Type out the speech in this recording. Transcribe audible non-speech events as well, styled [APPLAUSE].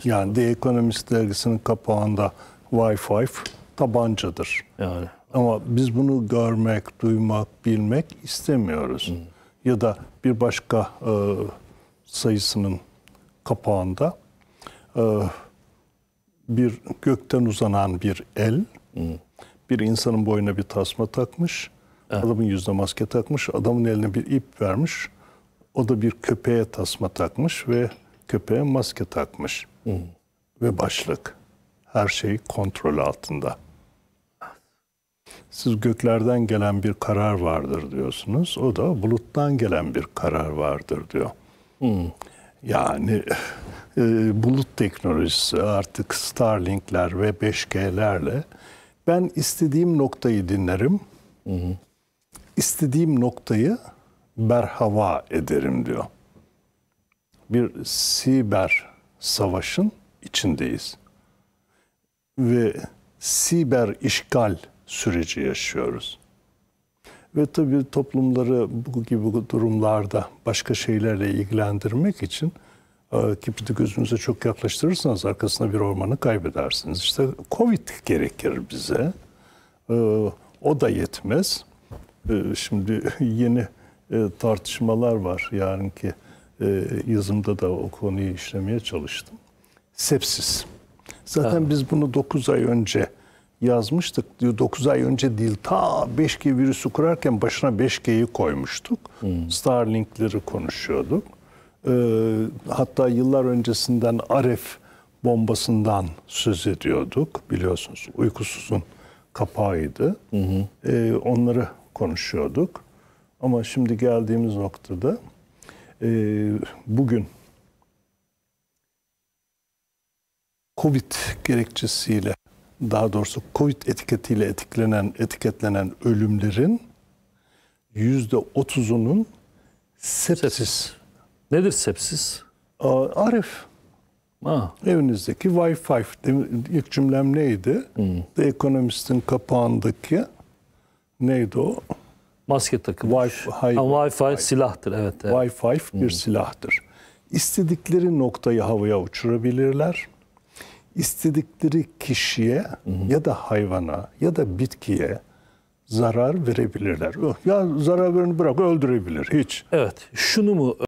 diyorsunuz. Yani The Economist dergisinin kapağında Wi-Fi tabancadır. Yani. Ama biz bunu görmek, duymak, bilmek istemiyoruz. Hmm. Ya da bir başka e, sayısının kapağında e, bir gökten uzanan bir el, hmm. bir insanın boyuna bir tasma takmış, evet. Eh. adamın yüzüne maske takmış, adamın eline bir ip vermiş, o da bir köpeğe tasma takmış ve köpeğe maske takmış. Hı. Ve başlık. Her şey kontrol altında. Siz göklerden gelen bir karar vardır diyorsunuz. O da buluttan gelen bir karar vardır diyor. Hmm. Yani e, bulut teknolojisi artık Starlink'ler ve 5G'lerle ben istediğim noktayı dinlerim. Hı İstediğim noktayı berhava ederim diyor. Bir siber savaşın içindeyiz. Ve siber işgal süreci yaşıyoruz. Ve tabii toplumları bu gibi durumlarda başka şeylerle ilgilendirmek için e, kibriti gözünüze çok yaklaştırırsanız arkasına bir ormanı kaybedersiniz. İşte Covid gerekir bize. E, o da yetmez. E, şimdi [LAUGHS] yeni tartışmalar var yarınki ki ee, yazımda da o konuyu işlemeye çalıştım. Sepsis. Zaten tamam. biz bunu 9 ay önce yazmıştık. Diyor 9 ay önce değil ta 5G virüsü kurarken başına 5G'yi koymuştuk. Hmm. Starlink'leri konuşuyorduk. Ee, hatta yıllar öncesinden Aref bombasından söz ediyorduk biliyorsunuz. Uykusuzun kapağıydı. Hı hı. E, onları konuşuyorduk. Ama şimdi geldiğimiz noktada e, bugün Covid gerekçesiyle daha doğrusu Covid etiketiyle etiklenen, etiketlenen ölümlerin yüzde otuzunun sepsis. Nedir sepsis? Arif. Ha. Evinizdeki Wi-Fi. ilk cümlem neydi? Hmm. The Economist'in kapağındaki neydi o? maske takılır. Wi-Fi, ha, Wi-Fi, silahtır. Evet, evet. Wi-Fi bir hmm. silahtır. İstedikleri noktayı havaya uçurabilirler. İstedikleri kişiye hmm. ya da hayvana ya da bitkiye zarar verebilirler. Ya zarar vereni bırak öldürebilir hiç. Evet. Şunu mu